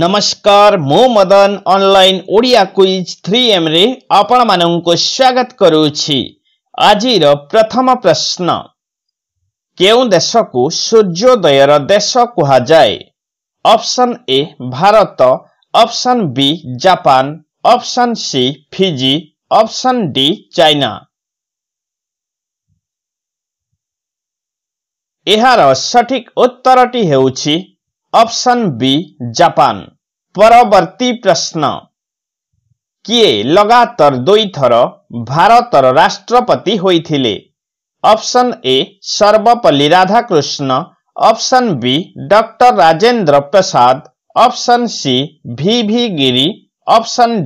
નમસ્કાર હું Madan online Odia quiz three ଏମ୍ରେ ଆପଣମାନଙ୍କୁ ସ୍ୱାଗତ କରୁଛି ଆଜିର ପ୍ରଥମ ପ୍ରଶ୍ନ କେଉଁ ଦେଶକୁ ସୂର୍ଯ୍ୟୋଦୟର ଦେଶ କୁହାଯାଏ option A Bharat option B Japan option C Fiji option D China ଏହାର ସଠିକ୍ ଉତ୍ତରଟି ହେଉଛି अप्सन जापान परवर्ती प्रश्न लगातार थर भारत राष्ट्रपति option A Sarvepalli Radhakrishna option B doctor Rajendra Prasad option V V Giri option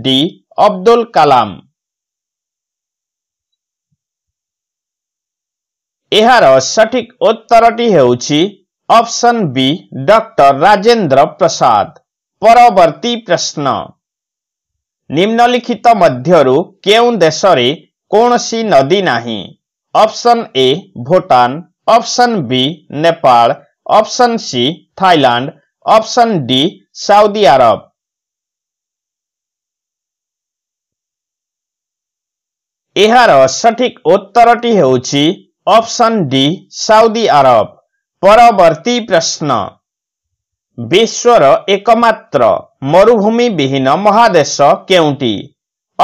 Abdul Kalam कलम सठिक उत्तर option B doctor Rajendra Prasad परवर्ती प्रश्न ନିମ୍ନଲିଖିତ ମଧ୍ୟରୁ କେଉଁ ଦେଶରେ କୌଣସି ନଦୀ ନାହିଁ option A Bhutan option B Nepal option C Thailand option D Saudi Arabia ଏହାର ସଠିକ୍ ଉତ୍ତରଟି ହେଉଛି ଅପସନ୍ ଡି ସାଉଦି ଆରବ परवर्ती प्रश्न विश्वर एकमात्र मरुभूमि विहीन महादेश केउटी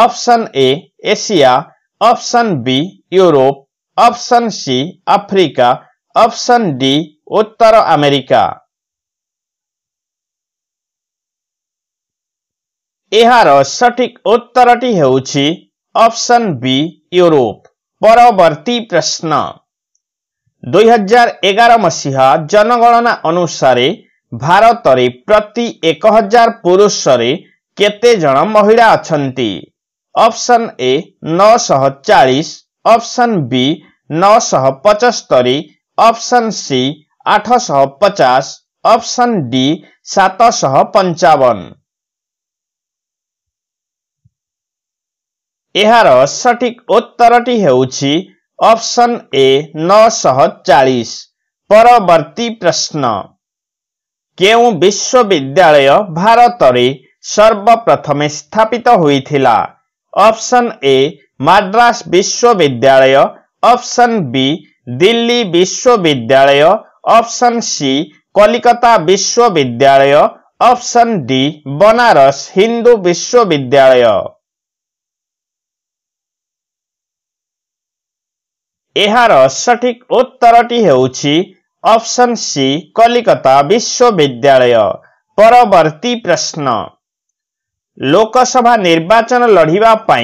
option A Asia option B Europe option C Africa option D उत्तर अमेरिका एहा र सटिक उत्तर टि अप्सन बी युरोप परवर्ती प्रश्न ଦୁଇ ହଜାର ଏଗାର ମସିହା ଜନଗଣନା ଅନୁସାରେ ଭାରତରେ ପ୍ରତି ଏକ ହଜାର ପୁରୁଷରେ କେତେ ଜଣ ମହିଳା ଅଛନ୍ତି ଅପସନ୍ ଏ ନଅଶହ ଚାଳିଶ ଅପସନ୍ ବି ନଅଶହ ପଞ୍ଚସ୍ତରୀ ଅପସନ୍ ସି ଆଠଶହ ପଚାଶ ଅପସନ୍ ଡି ସାତଶହ ପଞ୍ଚାବନ ଏହାର ସଠିକ୍ ଉତ୍ତରଟି ହେଉଛି ଅପସନ୍ ଏ ନଅଶହ ଚାଳିଶ ପରବର୍ତ୍ତୀ ପ୍ରଶ୍ନ କେଉଁ ବିଶ୍ୱବିଦ୍ୟାଳୟ ଭାରତରେ ସର୍ବପ୍ରଥମେ ସ୍ଥାପିତ ହୋଇଥିଲା ଅପସନ୍ ଏ ମାଡ୍ରାସ ବିଶ୍ୱବିଦ୍ୟାଳୟ ଅପସନ୍ ବି ଦିଲ୍ଲୀ ବିଶ୍ୱବିଦ୍ୟାଳୟ ଅପସନ୍ ସି କଲିକତା ବିଶ୍ୱବିଦ୍ୟାଳୟ ଅପସନ୍ ଡି ବନାରସ ହିନ୍ଦୁ ବିଶ୍ୱବିଦ୍ୟାଳୟ सठिक उत्तर ट असन सी कलिकता विश्वविद्यालय परवर्ती प्रश्न लोकसभा निर्वाचन लड्पा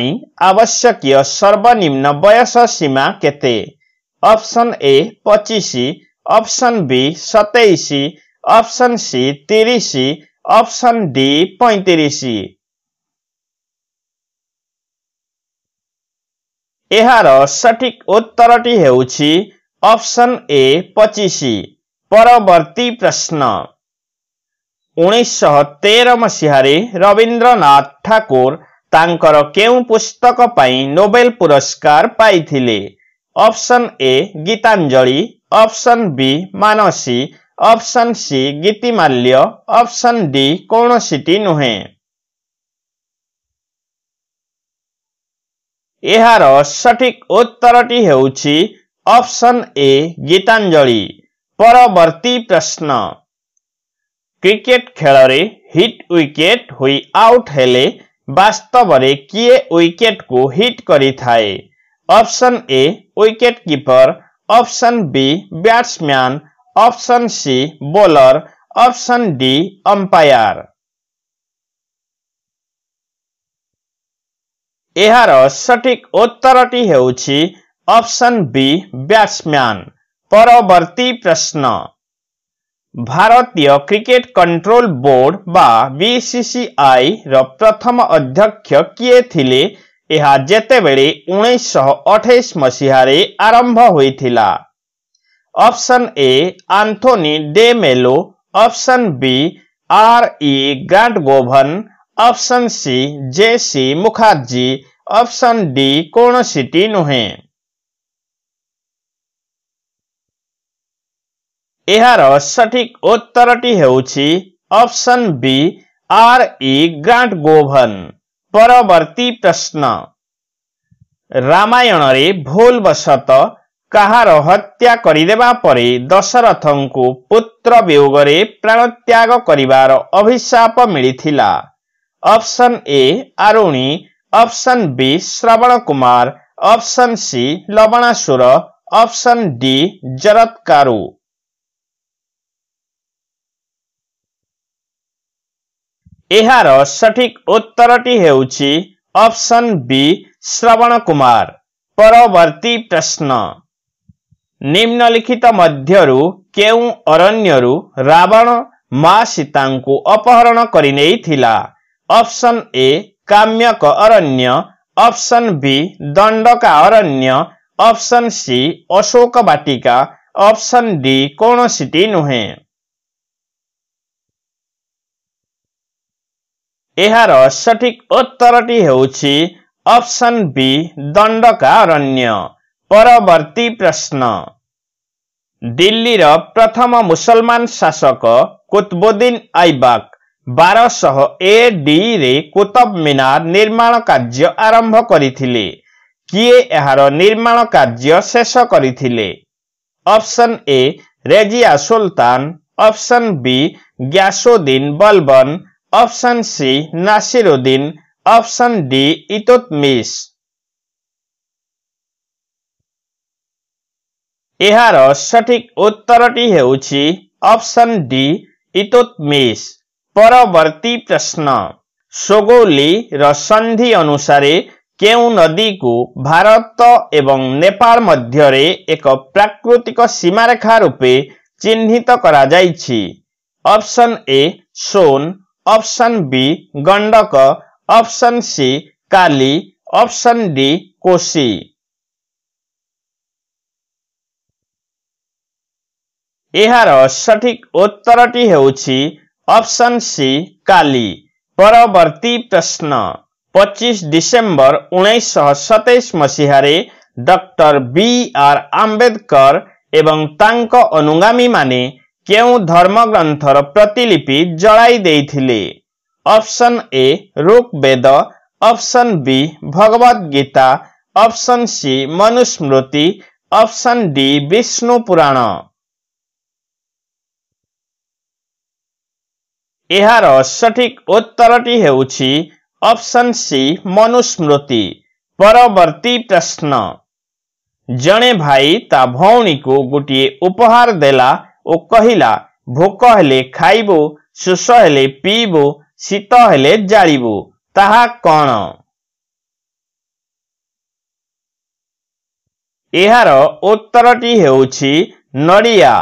आवश्यक सर्वनिम्न बयस सीमा केते अप्सन ए पच्चिस अप्सन वि सतैस अप्सन सितिस अप्सन डी 35. ଏହାର ସଠିକ୍ ଉତ୍ତରଟି ହେଉଛି ଅପସନ୍ ଏ ପଚିଶ ପରବର୍ତ୍ତୀ ପ୍ରଶ୍ନ ଉଣେଇଶହ ତେର ମସିହାରେ ରବୀନ୍ଦ୍ରନାଥ ଠାକୁର ତାଙ୍କର କେଉଁ ପୁସ୍ତକ ପାଇଁ ନୋବେଲ ପୁରସ୍କାର ପାଇଥିଲେ option A Gitanjali option B Manasi option C Gitimalya option D କୌଣସିଟି ନୁହେଁ यहारो सटिक उत्तर टि हेउछि अप्सन ए गीतांजलि परवर्ती प्रश्न क्रिकेट खेल हिट विकेट हुई आउट हेले वास्तव रे के विकेट को हिट करी थाए option A keeper, option B batsman option C bowler option D umpire यहारो सटिक उत्तर टि ऑप्शन बी ब्याट्सम्यान परवर्ती प्रश्न भारतीय क्रिकेट कंट्रोल बोर्ड बा बीसीसीआई रो प्रथम अध्यक्ष किये थिले एहा जेते बेरि 1928 मसीहारे आरंभ होई थिला option A Anthony DeMello option B R E Gait गोभन option C J C Mukherjee option D কোন সিটি নহ এহা সঠিক উত্তরটি হেউচি অপশন বি আর ই গাট গোবন পরবর্তী প্রশ্ন রামায়ণ রে ভোল বসত কহার হত্যা করি দেবা পরে দশরথনক পুত্র বিয়োগ রে প্রাণ ত্যাগ করিবার অভিশাপ মিলিছিল option A Aruni option B Shravan Kumar option C Lavanasur option D Jaratkaru এহার সঠিক উত্তরটি হেউচি অপশন বি শ্রাবণ কুমার পরবর্তী প্রশ্ন নিম্নলিখিত মধ্যର কেউ অরণ্যরু রাবণ মা সীতাংকো অপহরণ করিনেই থিলা option A Kamyaka Aranya option B Dandaka Aranya option C Ashokavatika option D কোনসিটি নহ এহার সঠিক উত্তরটি হউচি অপশন বি দণ্ডক অরণ্য পরবর্তী প্রশ্ন দিল্লির প্রথম মুসলমান শাসক কুতবউদ্দিন আইবক ବାରଶହ ଏଡିରେ କୁତବ ମିନାର ନିର୍ମାଣ କାର୍ଯ୍ୟ ଆରମ୍ଭ କରିଥିଲେ କିଏ ଏହାର ନିର୍ମାଣ କାର୍ଯ୍ୟ ଶେଷ କରିଥିଲେ option A Razia Sultan option B Ghiyasuddin Balban option C Nasiruddin option D Iltutmish এହାର ସଠିକ୍ ଉତ୍ତରଟି ହେଉଛି ଅପସନ୍ ଡି ଇତୋତମିସ୍ ପରବର୍ତ୍ତୀ ପ୍ରଶ୍ନ ସୋଗୌଲି ର ସନ୍ଧି ଅନୁସାରେ କେଉଁ ନଦୀକୁ ଭାରତ ଏବଂ ନେପାଳ ମଧ୍ୟରେ ଏକ ପ୍ରାକୃତିକ ସୀମାରେଖା ରୂପେ ଚିହ୍ନିତ କରାଯାଇଛି option A Son option B Gandak option C Kali option D Kosi ଏହାର ସଠିକ୍ ଉତ୍ତରଟି ହେଉଛି ऑप्शन सी काली परवर्ती प्रश्न 25 डिसेम्बर उन्नीस सतैश मसीह डॉक्टर बी आर आम्बेदकर ଏବଂ ତାଙ୍କ ଅନୁଗାମୀମାନେ କେଉଁ ଧର୍ମଗ୍ରନ୍ଥର ପ୍ରତିଲିପି ଜଳାଇ ଦେଇଥିଲେ option A Rigveda option B Bhagavad Gita option C Manusmriti option D Vishnu Purana ଏହାର ସଠିକ୍ ଉତ୍ତରଟି ହେଉଛି ଅପସନ୍ ସି ମନୁସ୍ମୃତି ପରବର୍ତ୍ତୀ ପ୍ରଶ୍ନ ଜଣେ ଭାଇ ତା ଭଉଣୀକୁ ଗୋଟିଏ ଉପହାର ଦେଲା ଓ କହିଲା ଭୋକ ହେଲେ ଖାଇବୁ ଶୋଷ ହେଲେ ପିଇବୁ ଶୀତ ହେଲେ ଜାଳିବୁ ତାହା କ'ଣ ଏହାର ଉତ୍ତରଟି ହେଉଛି ନଡ଼ିଆ